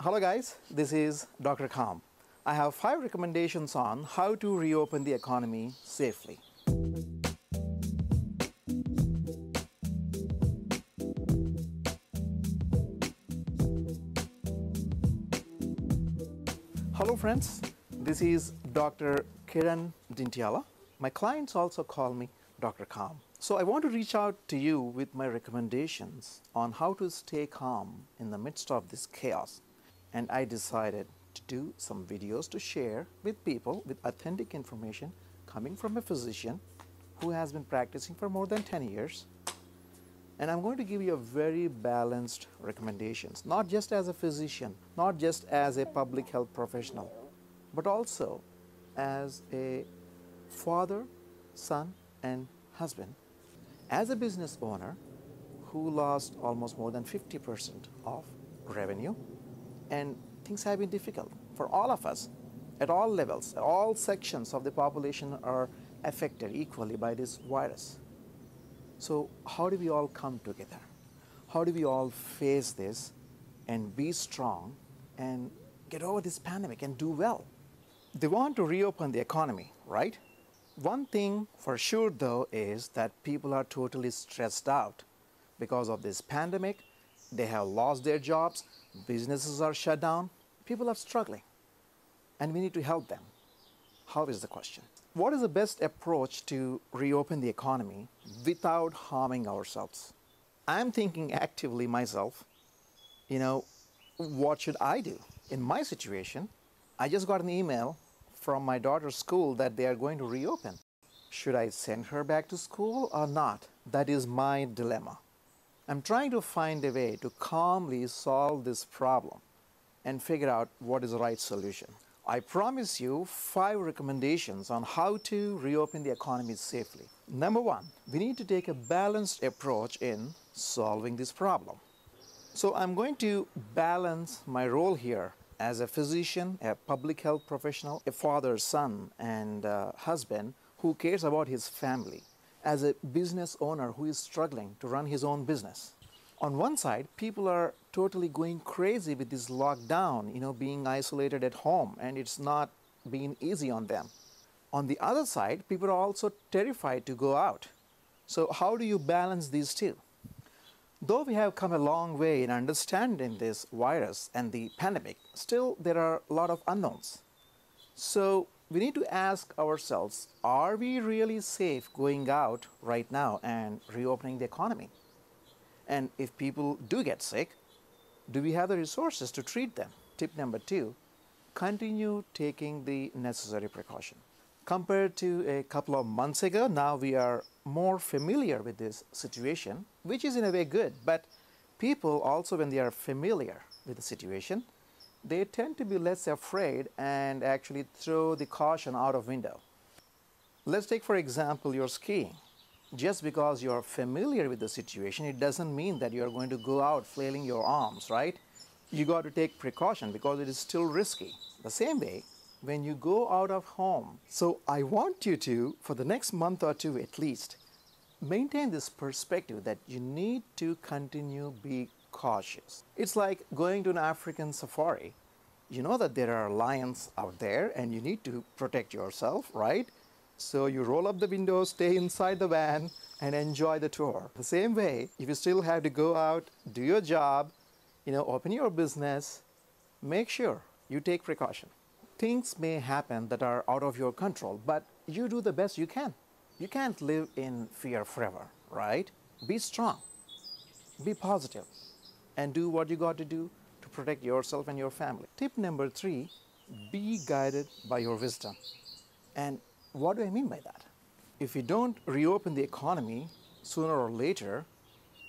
Hello guys, this is Dr. Kham. I have five recommendations on how to reopen the economy safely. Hello friends, this is Dr. Kiran Dintiala. My clients also call me Dr. Kham. So I want to reach out to you with my recommendations on how to stay calm in the midst of this chaos and I decided to do some videos to share with people with authentic information coming from a physician who has been practicing for more than 10 years and I'm going to give you a very balanced recommendations not just as a physician not just as a public health professional but also as a father son and husband as a business owner who lost almost more than 50% of revenue and things have been difficult for all of us at all levels, all sections of the population are affected equally by this virus. So, how do we all come together? How do we all face this and be strong and get over this pandemic and do well? They want to reopen the economy, right? One thing for sure, though, is that people are totally stressed out because of this pandemic they have lost their jobs, businesses are shut down, people are struggling, and we need to help them. How is the question? What is the best approach to reopen the economy without harming ourselves? I'm thinking actively myself, you know, what should I do? In my situation, I just got an email from my daughter's school that they are going to reopen. Should I send her back to school or not? That is my dilemma. I'm trying to find a way to calmly solve this problem and figure out what is the right solution. I promise you five recommendations on how to reopen the economy safely. Number one, we need to take a balanced approach in solving this problem. So I'm going to balance my role here as a physician, a public health professional, a father, son, and uh, husband who cares about his family as a business owner who is struggling to run his own business. On one side, people are totally going crazy with this lockdown, you know, being isolated at home, and it's not being easy on them. On the other side, people are also terrified to go out. So, how do you balance these two? Though we have come a long way in understanding this virus and the pandemic, still there are a lot of unknowns. So, we need to ask ourselves are we really safe going out right now and reopening the economy? And if people do get sick, do we have the resources to treat them? Tip number two continue taking the necessary precaution. Compared to a couple of months ago, now we are more familiar with this situation, which is in a way good, but people also, when they are familiar with the situation, they tend to be less afraid and actually throw the caution out of window. Let's take for example your skiing. Just because you're familiar with the situation, it doesn't mean that you're going to go out flailing your arms, right? You got to take precaution because it is still risky. The same way, when you go out of home. So I want you to, for the next month or two at least, maintain this perspective that you need to continue be cautious. It's like going to an African safari. You know that there are lions out there and you need to protect yourself, right? So you roll up the window, stay inside the van, and enjoy the tour. The same way, if you still have to go out, do your job, you know, open your business, make sure you take precaution. Things may happen that are out of your control, but you do the best you can. You can't live in fear forever, right? Be strong. Be positive and do what you got to do to protect yourself and your family. Tip number three be guided by your wisdom. And what do I mean by that? If we don't reopen the economy sooner or later,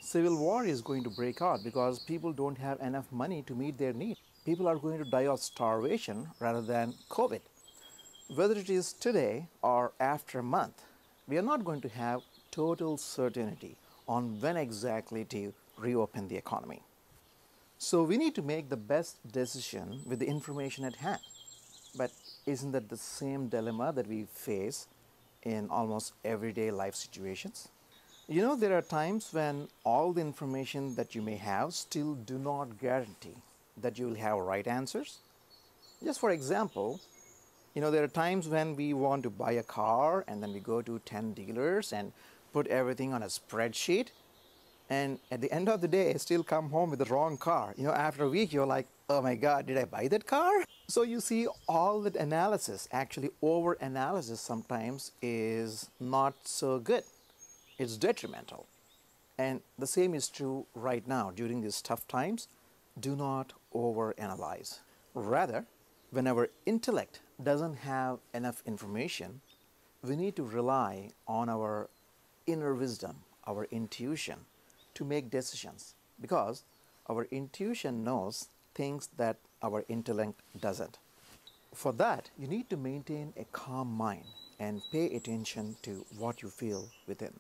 civil war is going to break out because people don't have enough money to meet their needs. People are going to die of starvation rather than COVID. Whether it is today or after a month, we are not going to have total certainty on when exactly to reopen the economy. So we need to make the best decision with the information at hand. But isn't that the same dilemma that we face in almost everyday life situations? You know, there are times when all the information that you may have still do not guarantee that you will have right answers. Just for example, you know, there are times when we want to buy a car and then we go to 10 dealers and put everything on a spreadsheet and at the end of the day, I still come home with the wrong car. You know, after a week, you're like, oh my God, did I buy that car? So you see, all that analysis, actually over analysis sometimes, is not so good. It's detrimental. And the same is true right now during these tough times. Do not overanalyze. Rather, whenever intellect doesn't have enough information, we need to rely on our inner wisdom, our intuition, to make decisions because our intuition knows things that our intellect doesn't. For that, you need to maintain a calm mind and pay attention to what you feel within.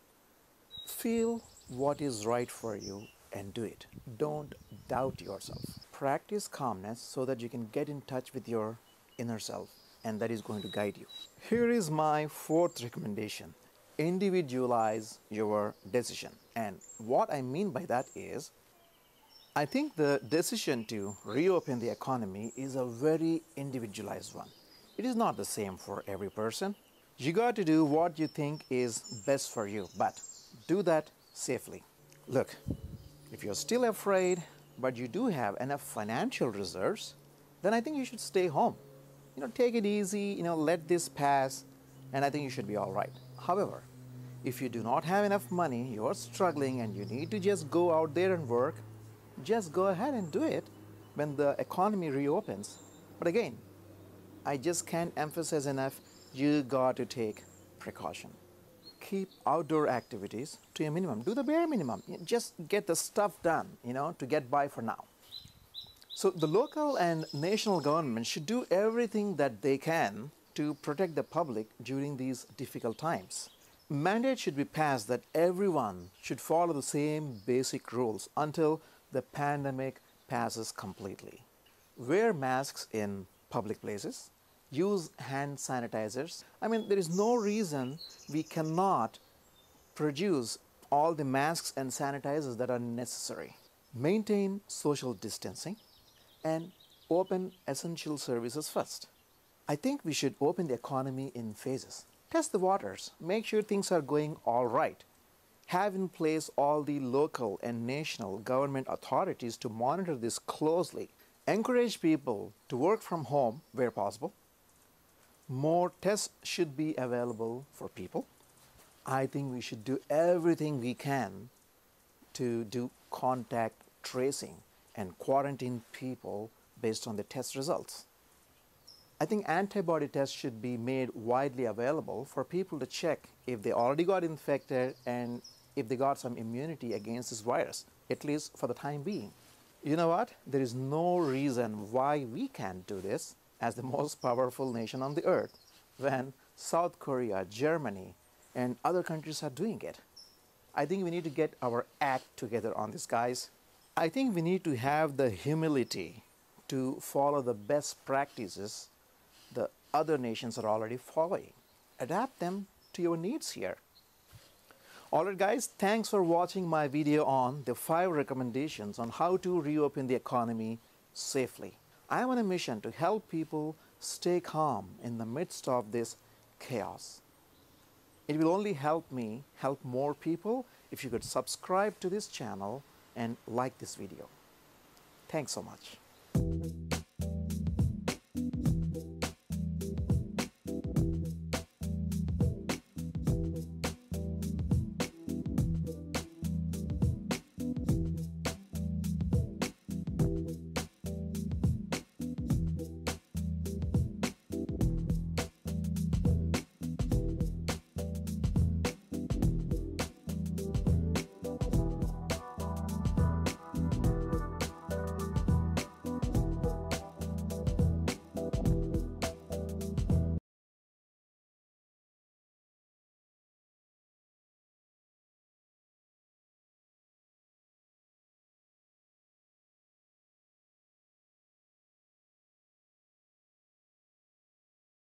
Feel what is right for you and do it. Don't doubt yourself. Practice calmness so that you can get in touch with your inner self and that is going to guide you. Here is my fourth recommendation individualize your decision. And what I mean by that is, I think the decision to reopen the economy is a very individualized one. It is not the same for every person. You got to do what you think is best for you, but do that safely. Look, if you're still afraid, but you do have enough financial reserves, then I think you should stay home. You know, take it easy, you know, let this pass, and I think you should be all right. However, if you do not have enough money, you're struggling and you need to just go out there and work, just go ahead and do it when the economy reopens. But again, I just can't emphasize enough you got to take precaution. Keep outdoor activities to a minimum. Do the bare minimum. Just get the stuff done, you know, to get by for now. So the local and national government should do everything that they can to protect the public during these difficult times mandate should be passed that everyone should follow the same basic rules until the pandemic passes completely. Wear masks in public places, use hand sanitizers. I mean, there is no reason we cannot produce all the masks and sanitizers that are necessary. Maintain social distancing and open essential services first. I think we should open the economy in phases test the waters. Make sure things are going all right. Have in place all the local and national government authorities to monitor this closely. Encourage people to work from home where possible. More tests should be available for people. I think we should do everything we can to do contact tracing and quarantine people based on the test results. I think antibody tests should be made widely available for people to check if they already got infected and if they got some immunity against this virus, at least for the time being. You know what? There is no reason why we can't do this as the most powerful nation on the earth when South Korea, Germany, and other countries are doing it. I think we need to get our act together on this, guys. I think we need to have the humility to follow the best practices the other nations are already following. Adapt them to your needs here. Alright guys, thanks for watching my video on the 5 recommendations on how to reopen the economy safely. I am on a mission to help people stay calm in the midst of this chaos. It will only help me help more people if you could subscribe to this channel and like this video. Thanks so much.